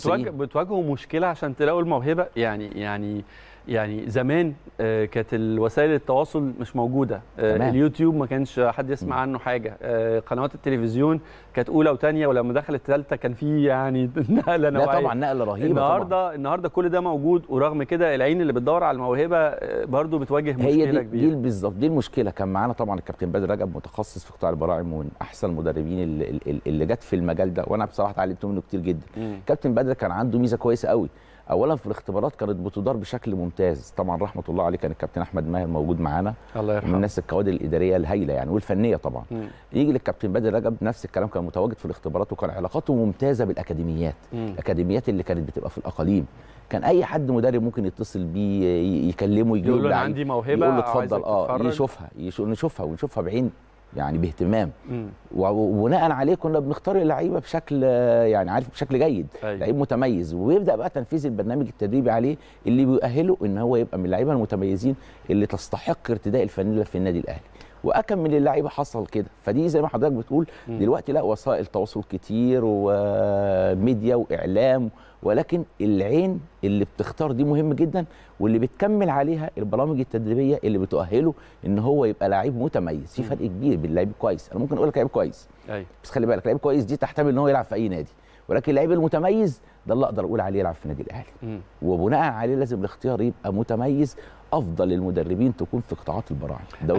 بتواجه بتواجهوا مشكله عشان تلاقوا الموهبه يعني يعني يعني زمان آه، كانت الوسائل التواصل مش موجوده آه، تمام. اليوتيوب ما كانش حد يسمع عنه حاجه آه، قنوات التلفزيون كانت اولى وثانيه ولما دخلت ثالثه كان في يعني نقله نوعيه لا طبعا نقله رهيبه النهارده طبعاً. النهارده كل ده موجود ورغم كده العين اللي بتدور على الموهبه برضو بتواجه مشكله هي دي كبيره هي دي بالظبط دي المشكله كان معانا طبعا الكابتن بدر رجب متخصص في قطاع البراعم ومن احسن المدربين اللي, اللي جت في المجال ده وانا بصراحه اتعلمت منه كتير جدا كابتن بدر كان عنده ميزه كويسه قوي اولا في الاختبارات كانت بتدار بشكل ممتاز طبعا رحمه الله عليه كان الكابتن احمد ماهر موجود معانا الله يرحمه من الناس الكوادر الاداريه الهايله يعني والفنيه طبعا مم. يجي للكابتن بدر رجب نفس الكلام كان متواجد في الاختبارات وكان علاقاته ممتازه بالاكاديميات مم. الاكاديميات اللي كانت بتبقى في الاقاليم كان اي حد مدرب ممكن يتصل بيه يكلمه يجيب له عندي موهبه يقول له اتفضل اه يشوفها يشوف نشوفها ونشوفها بعين يعني باهتمام وبناء عليه كنا بنختار اللعيبه بشكل يعني عارف بشكل جيد أيوة. لعيب متميز ويبدا بقى تنفيذ البرنامج التدريبي عليه اللي بيؤهله ان هو يبقى من اللعيبه المتميزين اللي تستحق ارتداء الفانيله في النادي الاهلي واكم من اللعيبه حصل كده فدي زي ما حضرتك بتقول دلوقتي لا وسائل تواصل كتير وميديا واعلام ولكن العين اللي بتختار دي مهم جدا واللي بتكمل عليها البرامج التدريبيه اللي بتؤهله ان هو يبقى لعيب متميز في فرق كبير بين لعيب كويس انا ممكن اقول لك لعيب كويس أي. أيوه. بس خلي بالك لعيب كويس دي تحتمل ان هو يلعب في اي نادي ولكن اللعيب المتميز ده اللي اقدر اقول عليه يلعب في النادي الاهلي وبناء عليه لازم الاختيار يبقى متميز افضل المدربين تكون في قطاعات البراعم